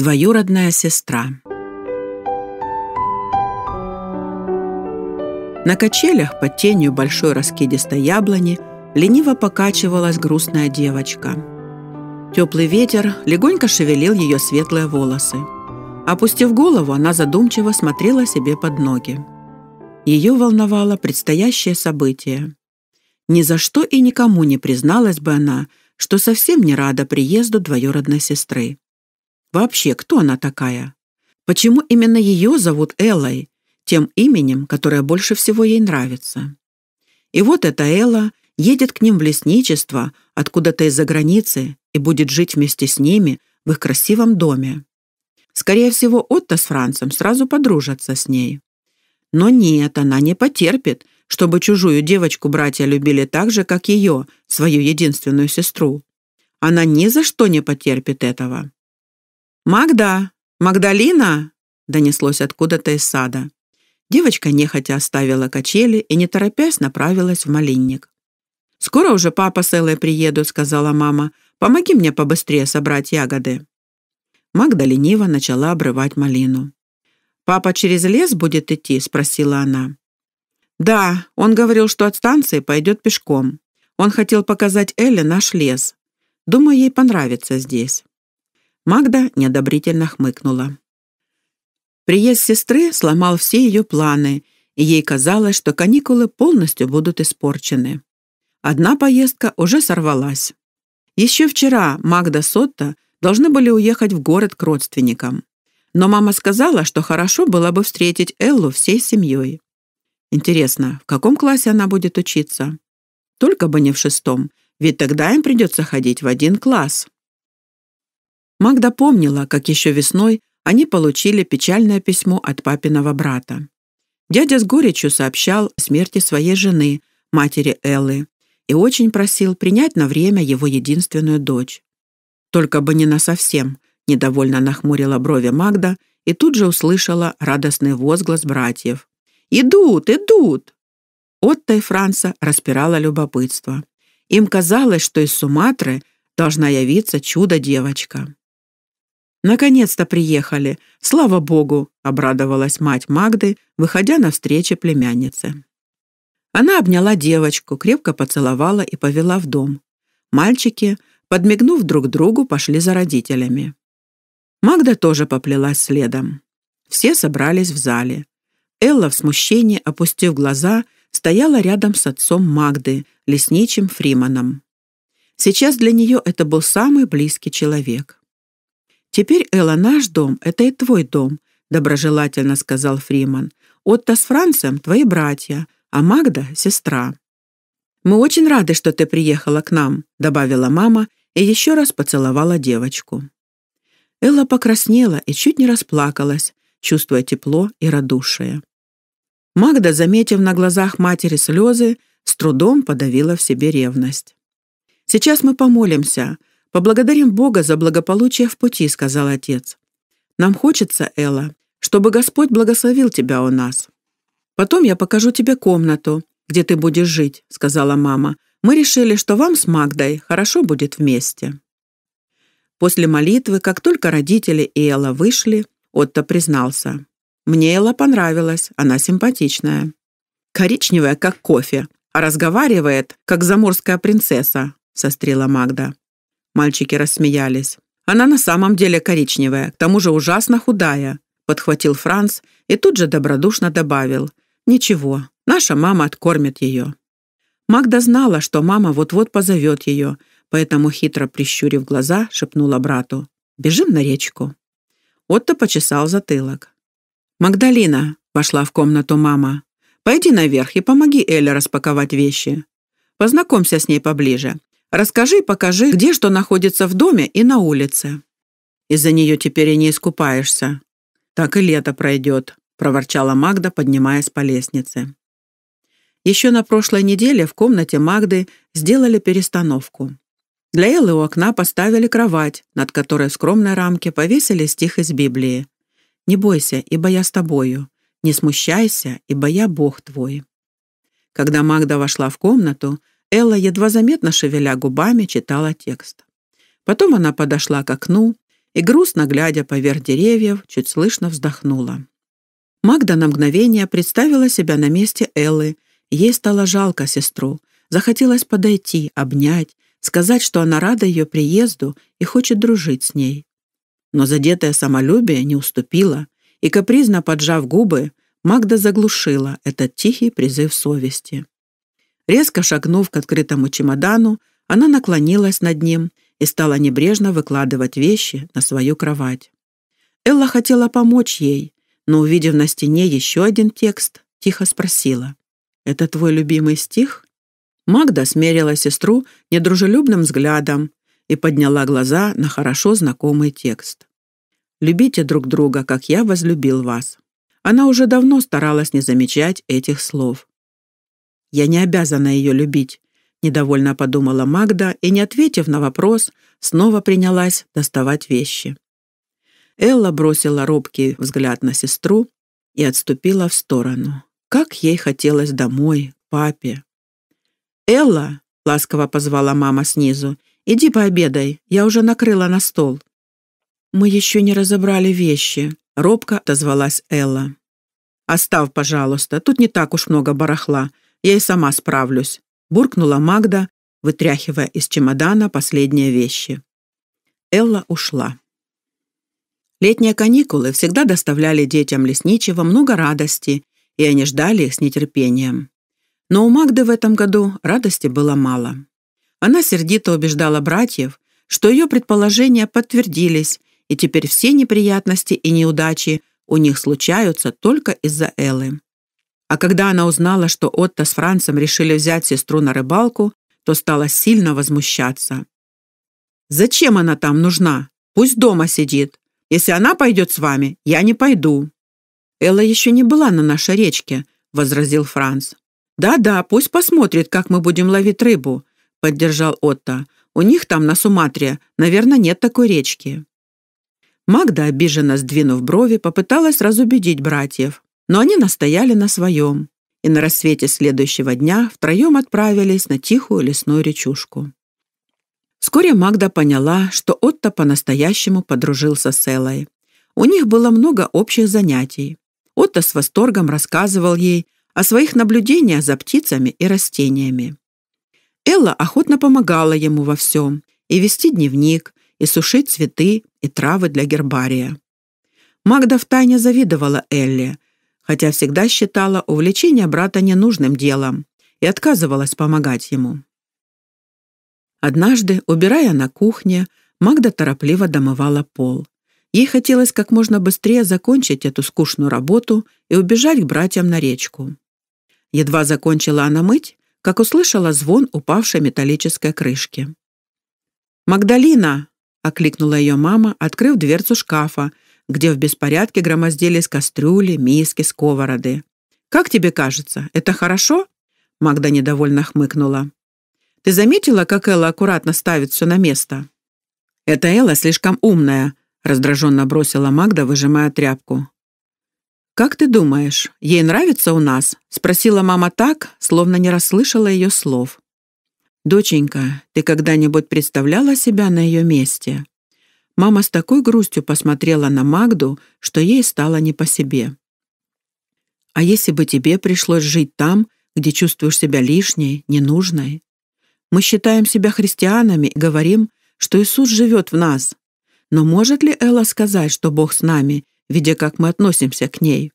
Двоюродная сестра. На качелях под тенью большой раскидистой яблони лениво покачивалась грустная девочка. Теплый ветер легонько шевелил ее светлые волосы. Опустив голову, она задумчиво смотрела себе под ноги. Ее волновало предстоящее событие. Ни за что и никому не призналась бы она, что совсем не рада приезду двоюродной сестры. Вообще, кто она такая? Почему именно ее зовут Эллой, тем именем, которое больше всего ей нравится? И вот эта Элла едет к ним в лесничество откуда-то из-за границы и будет жить вместе с ними в их красивом доме. Скорее всего, Отто с Францем сразу подружатся с ней. Но нет, она не потерпит, чтобы чужую девочку братья любили так же, как ее, свою единственную сестру. Она ни за что не потерпит этого. «Магда! Магдалина!» — донеслось откуда-то из сада. Девочка нехотя оставила качели и, не торопясь, направилась в малинник. «Скоро уже папа с Эллой приедут», — сказала мама. «Помоги мне побыстрее собрать ягоды». Магда лениво начала обрывать малину. «Папа через лес будет идти?» — спросила она. «Да, он говорил, что от станции пойдет пешком. Он хотел показать Элле наш лес. Думаю, ей понравится здесь». Магда неодобрительно хмыкнула. Приезд сестры сломал все ее планы, и ей казалось, что каникулы полностью будут испорчены. Одна поездка уже сорвалась. Еще вчера Магда Сотта должны были уехать в город к родственникам. Но мама сказала, что хорошо было бы встретить Эллу всей семьей. Интересно, в каком классе она будет учиться? Только бы не в шестом, ведь тогда им придется ходить в один класс. Магда помнила, как еще весной они получили печальное письмо от папиного брата. Дядя с горечью сообщал о смерти своей жены, матери Эллы, и очень просил принять на время его единственную дочь. «Только бы не насовсем», — недовольно нахмурила брови Магда и тут же услышала радостный возглас братьев. «Идут, идут!» Отто и Франца распирало любопытство. Им казалось, что из Суматры должна явиться чудо-девочка. «Наконец-то приехали! Слава Богу!» — обрадовалась мать Магды, выходя навстречу племяннице. Она обняла девочку, крепко поцеловала и повела в дом. Мальчики, подмигнув друг другу, пошли за родителями. Магда тоже поплелась следом. Все собрались в зале. Элла в смущении, опустив глаза, стояла рядом с отцом Магды, лесничим Фриманом. Сейчас для нее это был самый близкий человек. «Теперь, Элла, наш дом — это и твой дом», — доброжелательно сказал Фриман. «Отто с Францем — твои братья, а Магда — сестра». «Мы очень рады, что ты приехала к нам», — добавила мама и еще раз поцеловала девочку. Элла покраснела и чуть не расплакалась, чувствуя тепло и радушие. Магда, заметив на глазах матери слезы, с трудом подавила в себе ревность. «Сейчас мы помолимся, «Поблагодарим Бога за благополучие в пути», — сказал отец. «Нам хочется, Элла, чтобы Господь благословил тебя у нас. Потом я покажу тебе комнату, где ты будешь жить», — сказала мама. «Мы решили, что вам с Магдой хорошо будет вместе». После молитвы, как только родители и Элла вышли, Отто признался. «Мне Элла понравилась, она симпатичная. Коричневая, как кофе, а разговаривает, как заморская принцесса», — сострила Магда. Мальчики рассмеялись. «Она на самом деле коричневая, к тому же ужасно худая», подхватил Франц и тут же добродушно добавил. «Ничего, наша мама откормит ее». Магда знала, что мама вот-вот позовет ее, поэтому, хитро прищурив глаза, шепнула брату. «Бежим на речку». Отто почесал затылок. «Магдалина», — вошла в комнату мама, — «пойди наверх и помоги Эле распаковать вещи. Познакомься с ней поближе. Расскажи и покажи, где что находится в доме и на улице. Из-за нее теперь и не искупаешься. Так и лето пройдет», — проворчала Магда, поднимаясь по лестнице. Еще на прошлой неделе в комнате Магды сделали перестановку. Для Эллы у окна поставили кровать, над которой в скромной рамке повесили стих из Библии. «Не бойся, ибо я с тобою. Не смущайся, ибо я Бог твой». Когда Магда вошла в комнату, Элла, едва заметно шевеля губами, читала текст. Потом она подошла к окну и, грустно глядя поверх деревьев, чуть слышно вздохнула. Магда на мгновение представила себя на месте Эллы. Ей стало жалко сестру. Захотелось подойти, обнять, сказать, что она рада ее приезду и хочет дружить с ней. Но задетое самолюбие не уступило, и капризно поджав губы, Магда заглушила этот тихий призыв совести. Резко шагнув к открытому чемодану, она наклонилась над ним и стала небрежно выкладывать вещи на свою кровать. Элла хотела помочь ей, но, увидев на стене еще один текст, тихо спросила. «Это твой любимый стих?» Магда смерила сестру недружелюбным взглядом и подняла глаза на хорошо знакомый текст. «Любите друг друга, как я возлюбил вас». Она уже давно старалась не замечать этих слов. Я не обязана ее любить», — недовольно подумала Магда и, не ответив на вопрос, снова принялась доставать вещи. Элла бросила робкий взгляд на сестру и отступила в сторону. Как ей хотелось домой, папе. «Элла!» — ласково позвала мама снизу. «Иди пообедай, я уже накрыла на стол». «Мы еще не разобрали вещи», — робко отозвалась Элла. «Оставь, пожалуйста, тут не так уж много барахла», я и сама справлюсь», — буркнула Магда, вытряхивая из чемодана последние вещи. Элла ушла. Летние каникулы всегда доставляли детям лесничего много радости, и они ждали их с нетерпением. Но у Магды в этом году радости было мало. Она сердито убеждала братьев, что ее предположения подтвердились, и теперь все неприятности и неудачи у них случаются только из-за Эллы. А когда она узнала, что Отто с Францем решили взять сестру на рыбалку, то стала сильно возмущаться. «Зачем она там нужна? Пусть дома сидит. Если она пойдет с вами, я не пойду». «Элла еще не была на нашей речке», — возразил Франц. «Да-да, пусть посмотрит, как мы будем ловить рыбу», — поддержал Отто. «У них там, на Суматре, наверное, нет такой речки». Магда, обиженно сдвинув брови, попыталась разубедить братьев. Но они настояли на своем, и на рассвете следующего дня втроем отправились на тихую лесную речушку. Вскоре Магда поняла, что Отто по-настоящему подружился с Элой. У них было много общих занятий. Отто с восторгом рассказывал ей о своих наблюдениях за птицами и растениями. Элла охотно помогала ему во всем – и вести дневник, и сушить цветы и травы для гербария. Магда втайне завидовала Элле – хотя всегда считала увлечение брата ненужным делом и отказывалась помогать ему. Однажды, убирая на кухне, Магда торопливо домывала пол. Ей хотелось как можно быстрее закончить эту скучную работу и убежать к братьям на речку. Едва закончила она мыть, как услышала звон упавшей металлической крышки. «Магдалина!» — окликнула ее мама, открыв дверцу шкафа, где в беспорядке громоздились кастрюли, миски, сковороды. «Как тебе кажется, это хорошо?» Магда недовольно хмыкнула. «Ты заметила, как Элла аккуратно ставит все на место?» «Эта Элла слишком умная», — раздраженно бросила Магда, выжимая тряпку. «Как ты думаешь, ей нравится у нас?» — спросила мама так, словно не расслышала ее слов. «Доченька, ты когда-нибудь представляла себя на ее месте?» Мама с такой грустью посмотрела на Магду, что ей стало не по себе. «А если бы тебе пришлось жить там, где чувствуешь себя лишней, ненужной? Мы считаем себя христианами и говорим, что Иисус живет в нас. Но может ли Элла сказать, что Бог с нами, видя, как мы относимся к ней?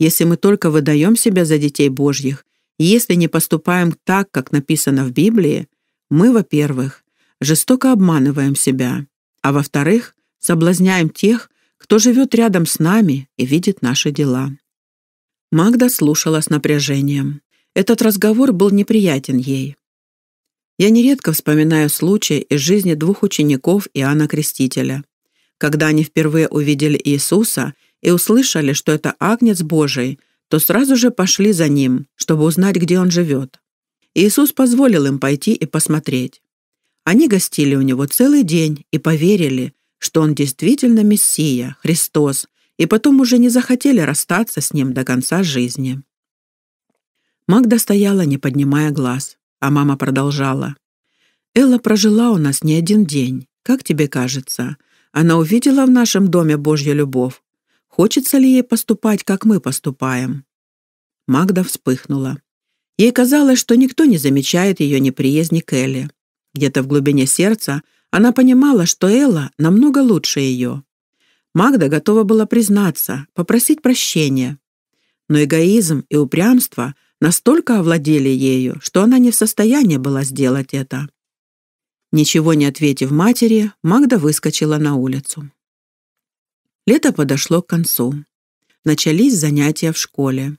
Если мы только выдаем себя за детей Божьих, и если не поступаем так, как написано в Библии, мы, во-первых, жестоко обманываем себя, а во-вторых, соблазняем тех, кто живет рядом с нами и видит наши дела. Магда слушала с напряжением. Этот разговор был неприятен ей. Я нередко вспоминаю случаи из жизни двух учеников Иоанна Крестителя. Когда они впервые увидели Иисуса и услышали, что это Агнец Божий, то сразу же пошли за ним, чтобы узнать, где он живет. Иисус позволил им пойти и посмотреть. Они гостили у него целый день и поверили, что он действительно Мессия, Христос, и потом уже не захотели расстаться с ним до конца жизни. Магда стояла, не поднимая глаз, а мама продолжала. «Элла прожила у нас не один день. Как тебе кажется? Она увидела в нашем доме Божью любовь. Хочется ли ей поступать, как мы поступаем?» Магда вспыхнула. Ей казалось, что никто не замечает ее неприязни к Элле. Где-то в глубине сердца она понимала, что Элла намного лучше ее. Магда готова была признаться, попросить прощения. Но эгоизм и упрямство настолько овладели ею, что она не в состоянии была сделать это. Ничего не ответив матери, Магда выскочила на улицу. Лето подошло к концу. Начались занятия в школе.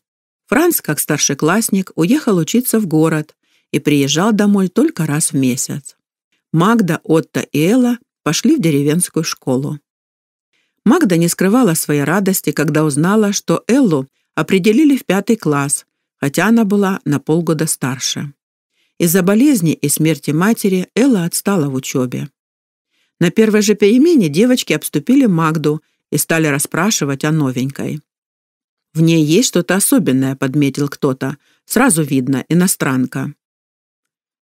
Франц, как старшеклассник, уехал учиться в город, и приезжал домой только раз в месяц. Магда, Отто и Элла пошли в деревенскую школу. Магда не скрывала своей радости, когда узнала, что Эллу определили в пятый класс, хотя она была на полгода старше. Из-за болезни и смерти матери Элла отстала в учебе. На первой же перемене девочки обступили Магду и стали расспрашивать о новенькой. «В ней есть что-то особенное», — подметил кто-то. «Сразу видно, иностранка».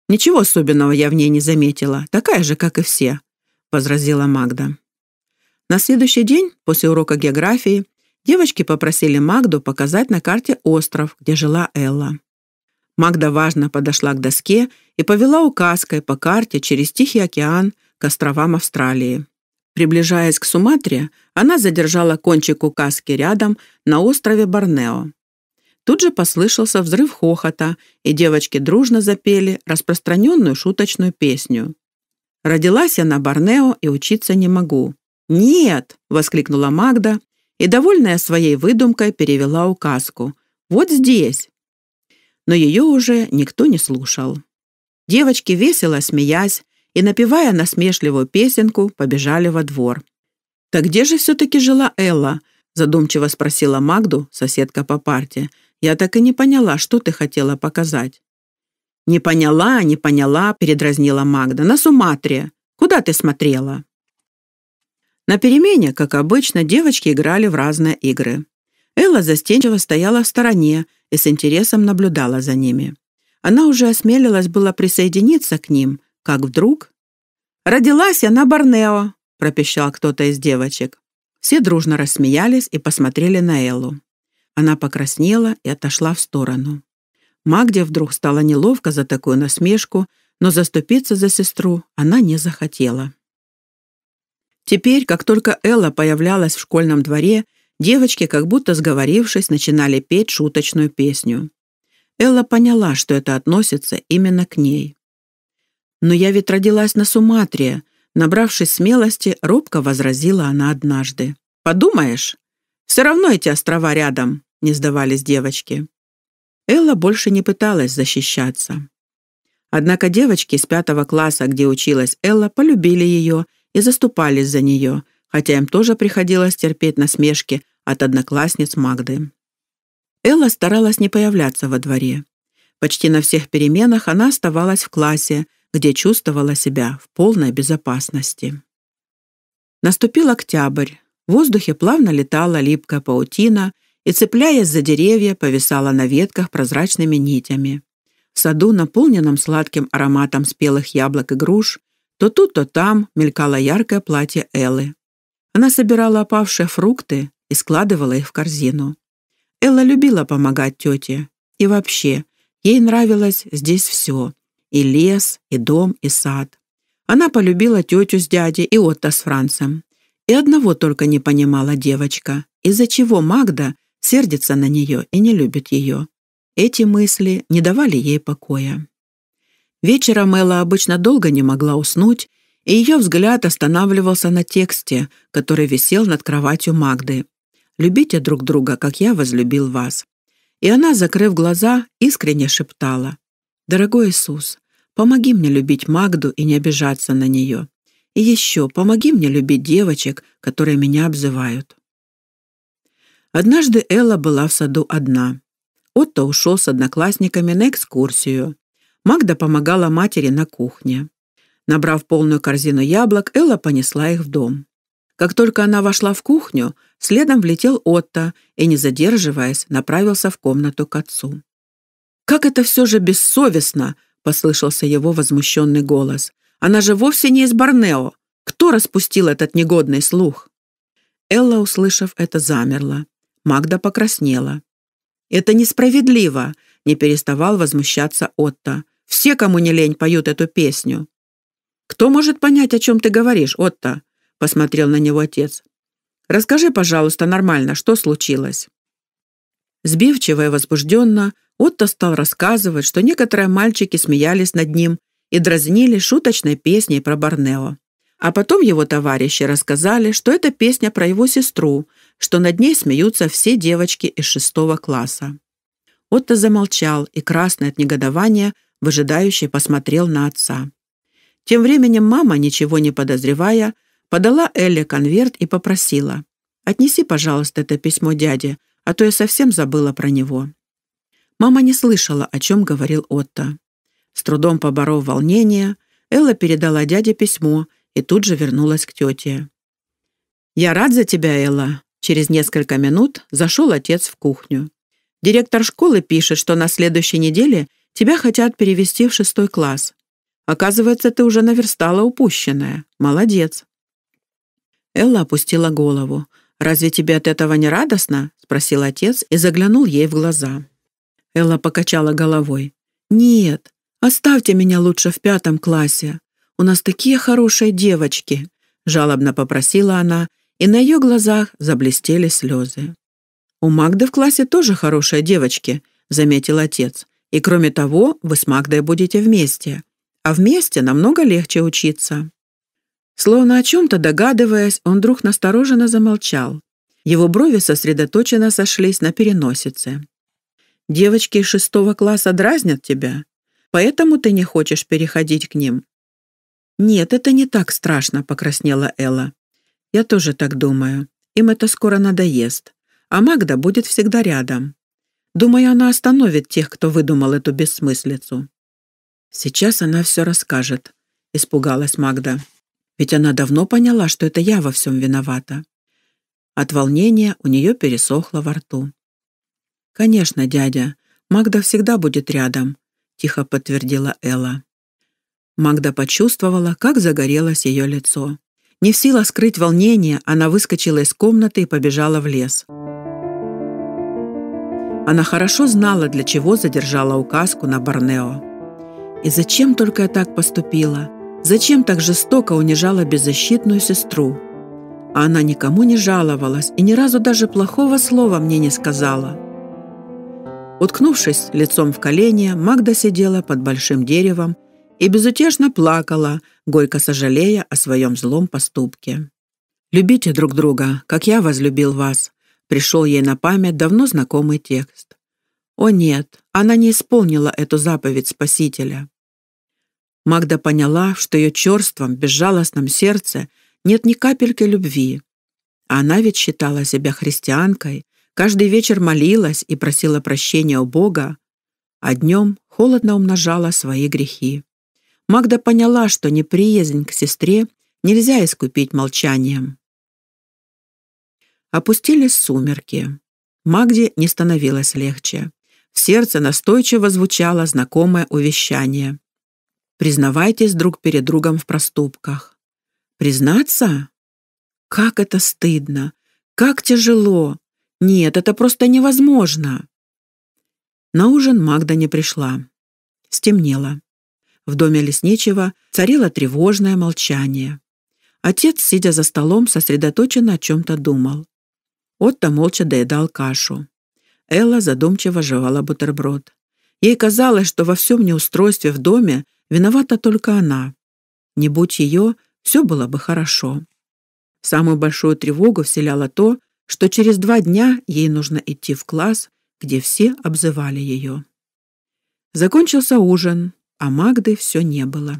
«Ничего особенного я в ней не заметила, такая же, как и все», — возразила Магда. На следующий день, после урока географии, девочки попросили Магду показать на карте остров, где жила Элла. Магда важно подошла к доске и повела указкой по карте через Тихий океан к островам Австралии. Приближаясь к Суматре, она задержала кончик указки рядом на острове Борнео. Тут же послышался взрыв хохота, и девочки дружно запели распространенную шуточную песню. «Родилась я на Борнео и учиться не могу». «Нет!» — воскликнула Магда и, довольная своей выдумкой, перевела указку. «Вот здесь!» Но ее уже никто не слушал. Девочки, весело смеясь и напевая насмешливую песенку, побежали во двор. «Так где же все-таки жила Элла?» Задумчиво спросила Магду, соседка по парте. «Я так и не поняла, что ты хотела показать». «Не поняла, не поняла», — передразнила Магда. «На Суматре. Куда ты смотрела?» На перемене, как обычно, девочки играли в разные игры. Элла застенчиво стояла в стороне и с интересом наблюдала за ними. Она уже осмелилась была присоединиться к ним, как вдруг... «Родилась я на Борнео», — пропищал кто-то из девочек. Все дружно рассмеялись и посмотрели на Эллу. Она покраснела и отошла в сторону. Магде вдруг стало неловко за такую насмешку, но заступиться за сестру она не захотела. Теперь, как только Элла появлялась в школьном дворе, девочки, как будто сговорившись, начинали петь шуточную песню. Элла поняла, что это относится именно к ней. «Но я ведь родилась на Суматре», Набравшись смелости, робко возразила она однажды. «Подумаешь, все равно эти острова рядом», — не сдавались девочки. Элла больше не пыталась защищаться. Однако девочки с пятого класса, где училась Элла, полюбили ее и заступались за нее, хотя им тоже приходилось терпеть насмешки от одноклассниц Магды. Элла старалась не появляться во дворе. Почти на всех переменах она оставалась в классе, где чувствовала себя в полной безопасности. Наступил октябрь. В воздухе плавно летала липкая паутина и, цепляясь за деревья, повисала на ветках прозрачными нитями. В саду, наполненном сладким ароматом спелых яблок и груш, то тут, то там мелькало яркое платье Эллы. Она собирала опавшие фрукты и складывала их в корзину. Элла любила помогать тете. И вообще, ей нравилось здесь все — и лес, и дом, и сад. Она полюбила тетю с дядей и Отто с Францем. И одного только не понимала девочка, из-за чего Магда сердится на нее и не любит ее. Эти мысли не давали ей покоя. Вечером Элла обычно долго не могла уснуть, и ее взгляд останавливался на тексте, который висел над кроватью Магды. «Любите друг друга, как я возлюбил вас». И она, закрыв глаза, искренне шептала. «Дорогой Иисус, Помоги мне любить Магду и не обижаться на нее. И еще помоги мне любить девочек, которые меня обзывают. Однажды Элла была в саду одна. Отто ушел с одноклассниками на экскурсию. Магда помогала матери на кухне. Набрав полную корзину яблок, Элла понесла их в дом. Как только она вошла в кухню, следом влетел Отто и, не задерживаясь, направился в комнату к отцу. «Как это все же бессовестно!» послышался его возмущенный голос. «Она же вовсе не из Барнео. Кто распустил этот негодный слух?» Элла, услышав это, замерла. Магда покраснела. «Это несправедливо!» — не переставал возмущаться Отто. «Все, кому не лень, поют эту песню». «Кто может понять, о чем ты говоришь, Отто?» — посмотрел на него отец. «Расскажи, пожалуйста, нормально, что случилось?» Сбивчиво и возбужденно Отто стал рассказывать, что некоторые мальчики смеялись над ним и дразнили шуточной песней про Борнео. А потом его товарищи рассказали, что это песня про его сестру, что над ней смеются все девочки из шестого класса. Отто замолчал и, красный от негодования, выжидающий посмотрел на отца. Тем временем мама, ничего не подозревая, подала Элле конверт и попросила. «Отнеси, пожалуйста, это письмо дяде, а то я совсем забыла про него». Мама не слышала, о чем говорил Отто. С трудом поборов волнение, Элла передала дяде письмо и тут же вернулась к тете. «Я рад за тебя, Элла!» Через несколько минут зашел отец в кухню. «Директор школы пишет, что на следующей неделе тебя хотят перевести в шестой класс. Оказывается, ты уже наверстала упущенное. Молодец!» Элла опустила голову. «Разве тебе от этого не радостно?» — спросил отец и заглянул ей в глаза. Элла покачала головой. «Нет, оставьте меня лучше в пятом классе. У нас такие хорошие девочки!» Жалобно попросила она, и на ее глазах заблестели слезы. «У Магды в классе тоже хорошие девочки», — заметил отец. «И кроме того, вы с Магдой будете вместе. А вместе намного легче учиться». Словно о чем-то догадываясь, он вдруг настороженно замолчал. Его брови сосредоточенно сошлись на переносице. Девочки из шестого класса дразнят тебя, поэтому ты не хочешь переходить к ним». «Нет, это не так страшно», — покраснела Элла. «Я тоже так думаю. Им это скоро надоест. А Магда будет всегда рядом. Думаю, она остановит тех, кто выдумал эту бессмыслицу». «Сейчас она все расскажет», — испугалась Магда. «Ведь она давно поняла, что это я во всем виновата». От волнения у нее пересохло во рту. «Конечно, дядя. Магда всегда будет рядом», — тихо подтвердила Элла. Магда почувствовала, как загорелось ее лицо. Не в силах скрыть волнение, она выскочила из комнаты и побежала в лес. Она хорошо знала, для чего задержала указку на Борнео. И зачем только я так поступила? Зачем так жестоко унижала беззащитную сестру? А она никому не жаловалась и ни разу даже плохого слова мне не сказала – Уткнувшись лицом в колени, Магда сидела под большим деревом и безутешно плакала, горько сожалея о своем злом поступке. «Любите друг друга, как я возлюбил вас», — пришел ей на память давно знакомый текст. О нет, она не исполнила эту заповедь Спасителя. Магда поняла, что ее черством, безжалостном сердце нет ни капельки любви. А она ведь считала себя христианкой, Каждый вечер молилась и просила прощения у Бога, а днем холодно умножала свои грехи. Магда поняла, что неприязнь к сестре нельзя искупить молчанием. Опустились сумерки. Магде не становилось легче. В сердце настойчиво звучало знакомое увещание. «Признавайтесь друг перед другом в проступках». «Признаться? Как это стыдно! Как тяжело! Нет, это просто невозможно. На ужин Магда не пришла. Стемнело. В доме лесничего царило тревожное молчание. Отец, сидя за столом, сосредоточенно о чем-то думал. Отто молча доедал кашу. Элла задумчиво жевала бутерброд. Ей казалось, что во всем неустройстве в доме виновата только она. Не будь ее, все было бы хорошо. Самую большую тревогу вселяло то, что через два дня ей нужно идти в класс, где все обзывали ее. Закончился ужин, а Магды все не было.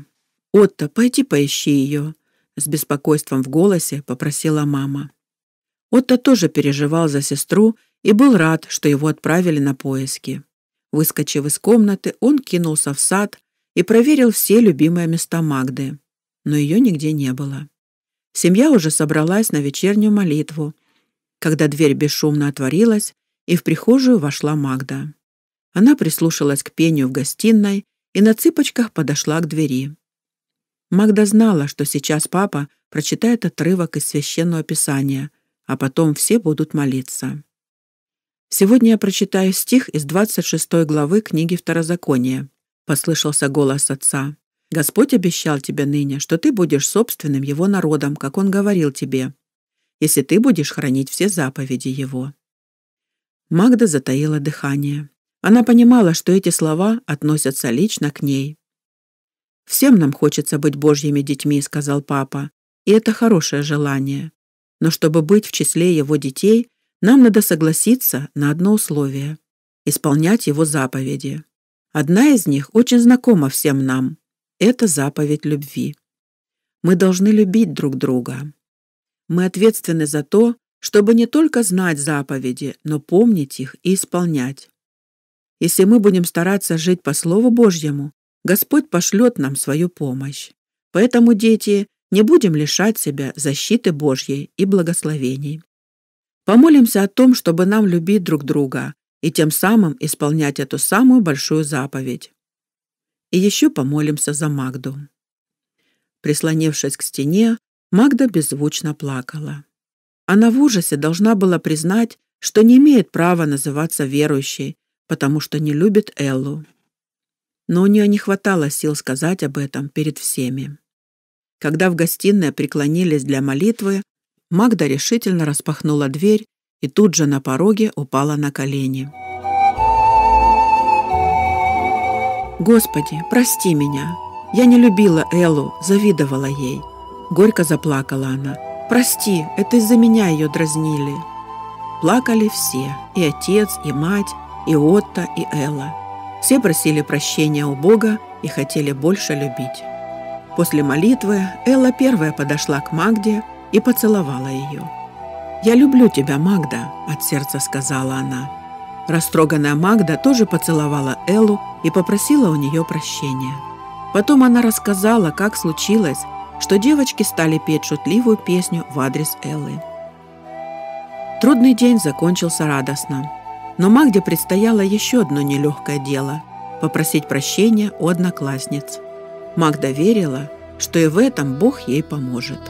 «Отто, пойди поищи ее», — с беспокойством в голосе попросила мама. Отто тоже переживал за сестру и был рад, что его отправили на поиски. Выскочив из комнаты, он кинулся в сад и проверил все любимые места Магды, но ее нигде не было. Семья уже собралась на вечернюю молитву, когда дверь бесшумно отворилась, и в прихожую вошла Магда. Она прислушалась к пению в гостиной и на цыпочках подошла к двери. Магда знала, что сейчас папа прочитает отрывок из Священного Писания, а потом все будут молиться. «Сегодня я прочитаю стих из 26 главы книги Второзакония», — послышался голос отца. «Господь обещал тебе ныне, что ты будешь собственным его народом, как он говорил тебе если ты будешь хранить все заповеди Его». Магда затаила дыхание. Она понимала, что эти слова относятся лично к ней. «Всем нам хочется быть Божьими детьми», — сказал папа, — «и это хорошее желание. Но чтобы быть в числе его детей, нам надо согласиться на одно условие — исполнять его заповеди. Одна из них очень знакома всем нам. Это заповедь любви. Мы должны любить друг друга. Мы ответственны за то, чтобы не только знать заповеди, но помнить их и исполнять. Если мы будем стараться жить по Слову Божьему, Господь пошлет нам свою помощь. Поэтому, дети, не будем лишать себя защиты Божьей и благословений. Помолимся о том, чтобы нам любить друг друга и тем самым исполнять эту самую большую заповедь. И еще помолимся за Магду. Прислонившись к стене, Магда беззвучно плакала. Она в ужасе должна была признать, что не имеет права называться верующей, потому что не любит Эллу. Но у нее не хватало сил сказать об этом перед всеми. Когда в гостиной преклонились для молитвы, Магда решительно распахнула дверь и тут же на пороге упала на колени. «Господи, прости меня! Я не любила Эллу, завидовала ей!» Горько заплакала она. «Прости, это из-за меня ее дразнили». Плакали все, и отец, и мать, и Отто, и Элла. Все просили прощения у Бога и хотели больше любить. После молитвы Элла первая подошла к Магде и поцеловала ее. «Я люблю тебя, Магда», – от сердца сказала она. Растроганная Магда тоже поцеловала Эллу и попросила у нее прощения. Потом она рассказала, как случилось, что девочки стали петь шутливую песню в адрес Эллы. Трудный день закончился радостно. Но Магде предстояло еще одно нелегкое дело – попросить прощения у одноклассниц. Магда верила, что и в этом Бог ей поможет.